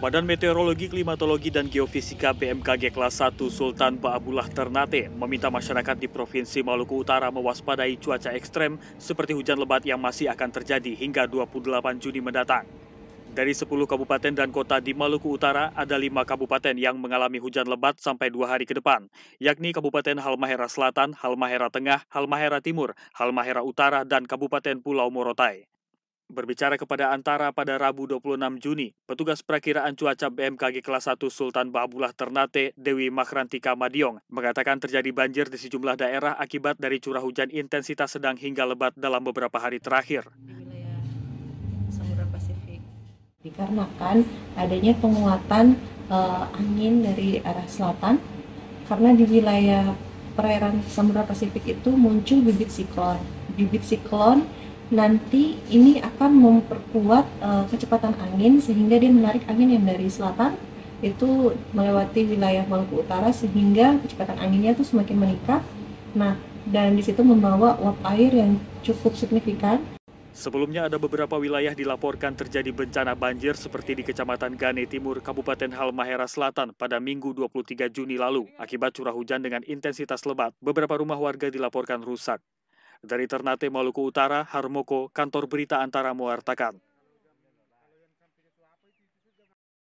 Badan Meteorologi, Klimatologi, dan Geofisika BMKG kelas 1 Sultan Baabullah Ternate meminta masyarakat di Provinsi Maluku Utara mewaspadai cuaca ekstrem seperti hujan lebat yang masih akan terjadi hingga 28 Juni mendatang. Dari 10 kabupaten dan kota di Maluku Utara, ada 5 kabupaten yang mengalami hujan lebat sampai 2 hari ke depan, yakni Kabupaten Halmahera Selatan, Halmahera Tengah, Halmahera Timur, Halmahera Utara, dan Kabupaten Pulau Morotai. Berbicara kepada Antara pada Rabu 26 Juni, petugas perakiraan cuaca BMKG kelas 1 Sultan Babulah Ternate Dewi Makhrantika Madiong mengatakan terjadi banjir di sejumlah daerah akibat dari curah hujan intensitas sedang hingga lebat dalam beberapa hari terakhir. Di wilayah Samudra Pasifik. Dikarenakan adanya penguatan uh, angin dari arah selatan, karena di wilayah perairan Samudra Pasifik itu muncul bibit siklon. Bibit siklon nanti ini akan memperkuat uh, kecepatan angin sehingga dia menarik angin yang dari selatan itu melewati wilayah Maluku Utara sehingga kecepatan anginnya itu semakin meningkat. Nah, dan di situ membawa uap air yang cukup signifikan. Sebelumnya ada beberapa wilayah dilaporkan terjadi bencana banjir seperti di Kecamatan Gane Timur, Kabupaten Halmahera Selatan pada Minggu 23 Juni lalu. Akibat curah hujan dengan intensitas lebat, beberapa rumah warga dilaporkan rusak. Dari Ternate, Maluku Utara, Harmoko, kantor berita antara mewartakan.